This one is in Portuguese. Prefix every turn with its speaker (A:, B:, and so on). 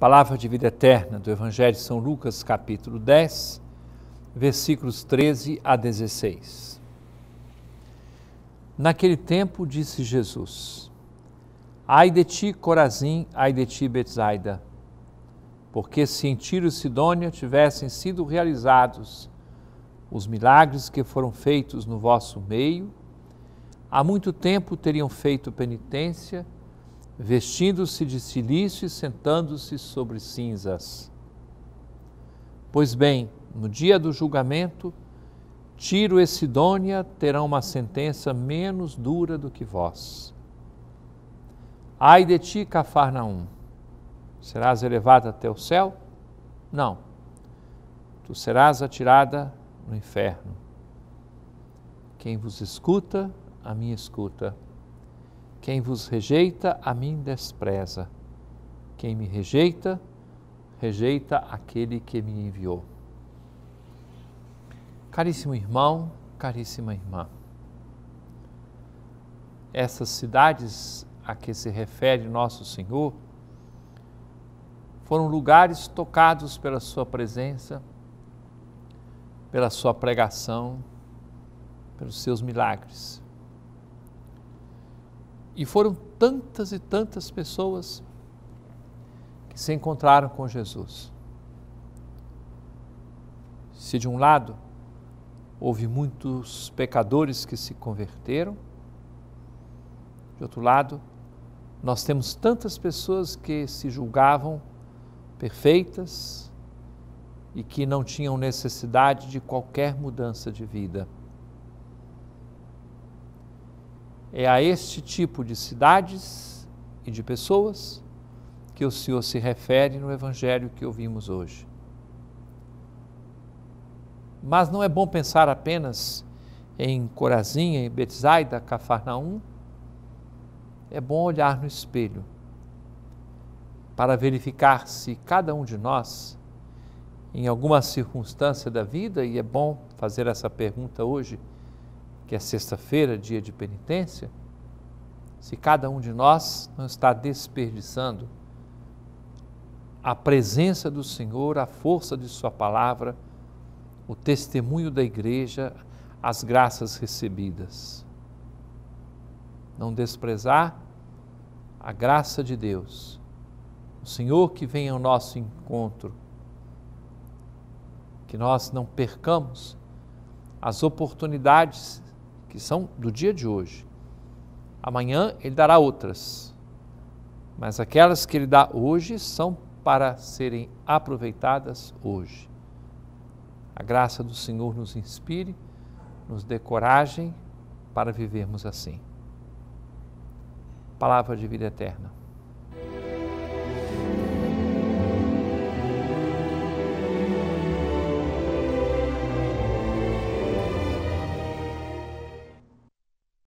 A: Palavra de vida eterna do Evangelho de São Lucas, capítulo 10, versículos 13 a 16. Naquele tempo disse Jesus: Ai de ti, Corazim, ai de ti, Betsaida, porque se em Tiro e Sidônia tivessem sido realizados os milagres que foram feitos no vosso meio, há muito tempo teriam feito penitência e vestindo-se de silício e sentando-se sobre cinzas. Pois bem, no dia do julgamento, Tiro e Sidônia terão uma sentença menos dura do que vós. Ai de ti, Cafarnaum, serás elevada até o céu? Não, tu serás atirada no inferno. Quem vos escuta, a minha escuta. Quem vos rejeita, a mim despreza. Quem me rejeita, rejeita aquele que me enviou. Caríssimo irmão, caríssima irmã, essas cidades a que se refere Nosso Senhor foram lugares tocados pela Sua presença, pela Sua pregação, pelos seus milagres. E foram tantas e tantas pessoas que se encontraram com Jesus. Se de um lado houve muitos pecadores que se converteram, de outro lado, nós temos tantas pessoas que se julgavam perfeitas e que não tinham necessidade de qualquer mudança de vida. É a este tipo de cidades e de pessoas que o Senhor se refere no Evangelho que ouvimos hoje. Mas não é bom pensar apenas em Corazinha, em Betsaida, Cafarnaum. É bom olhar no espelho para verificar se cada um de nós, em alguma circunstância da vida, e é bom fazer essa pergunta hoje, que é sexta-feira, dia de penitência, se cada um de nós não está desperdiçando a presença do Senhor, a força de Sua palavra, o testemunho da igreja, as graças recebidas. Não desprezar a graça de Deus, o Senhor que vem ao nosso encontro, que nós não percamos as oportunidades que são do dia de hoje. Amanhã ele dará outras, mas aquelas que ele dá hoje são para serem aproveitadas hoje. A graça do Senhor nos inspire, nos dê coragem para vivermos assim. Palavra de vida eterna.